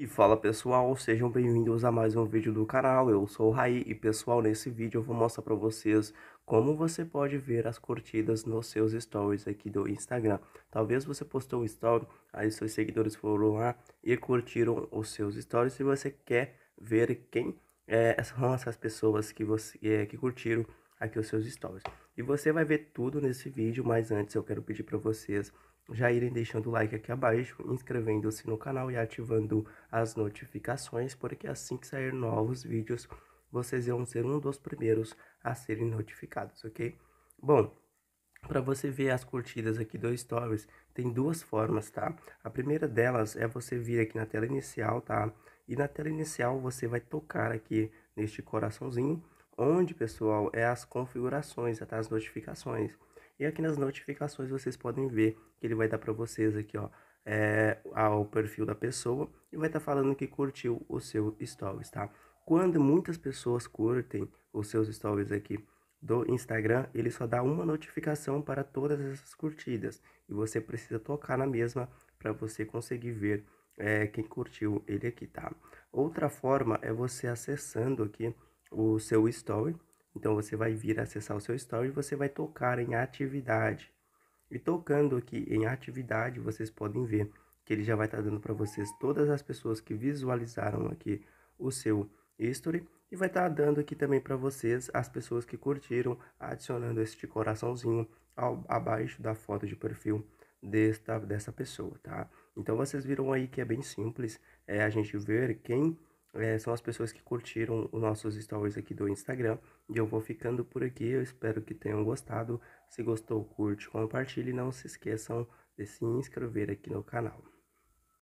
E fala pessoal, sejam bem-vindos a mais um vídeo do canal, eu sou o Rai e pessoal, nesse vídeo eu vou mostrar para vocês como você pode ver as curtidas nos seus stories aqui do Instagram. Talvez você postou um story, aí seus seguidores foram lá e curtiram os seus stories e você quer ver quem é, são essas pessoas que, você, é, que curtiram aqui os seus stories. E você vai ver tudo nesse vídeo, mas antes eu quero pedir para vocês já irem deixando o like aqui abaixo, inscrevendo-se no canal e ativando as notificações, porque assim que sair novos vídeos, vocês vão ser um dos primeiros a serem notificados, ok? Bom, para você ver as curtidas aqui do Stories, tem duas formas, tá? A primeira delas é você vir aqui na tela inicial, tá? E na tela inicial você vai tocar aqui neste coraçãozinho onde, pessoal, é as configurações, até As notificações. E aqui nas notificações vocês podem ver que ele vai dar para vocês aqui, ó, é, ao perfil da pessoa e vai estar tá falando que curtiu o seu stories, tá? Quando muitas pessoas curtem os seus stories aqui do Instagram, ele só dá uma notificação para todas essas curtidas e você precisa tocar na mesma para você conseguir ver é, quem curtiu ele aqui, tá? Outra forma é você acessando aqui o seu story. Então você vai vir acessar o seu story e você vai tocar em atividade. E tocando aqui em atividade, vocês podem ver que ele já vai estar tá dando para vocês todas as pessoas que visualizaram aqui o seu history e vai estar tá dando aqui também para vocês as pessoas que curtiram, adicionando este coraçãozinho ao, abaixo da foto de perfil desta, dessa pessoa, tá? Então vocês viram aí que é bem simples é a gente ver quem é, são as pessoas que curtiram os nossos stories aqui do Instagram. E eu vou ficando por aqui. Eu espero que tenham gostado. Se gostou, curte, compartilhe. E não se esqueçam de se inscrever aqui no canal.